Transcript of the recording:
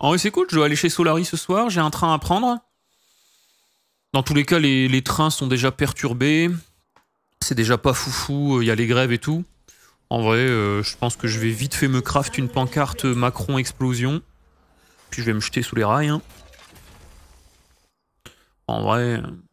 En ah vrai, c'est cool, je dois aller chez Solari ce soir, j'ai un train à prendre. Dans tous les cas, les, trains sont déjà perturbés. C'est déjà pas foufou, il euh, y a les grèves et tout. En vrai, euh, je pense que je vais vite fait me craft une pancarte Macron explosion. Puis je vais me jeter sous les rails. Hein. En vrai, euh,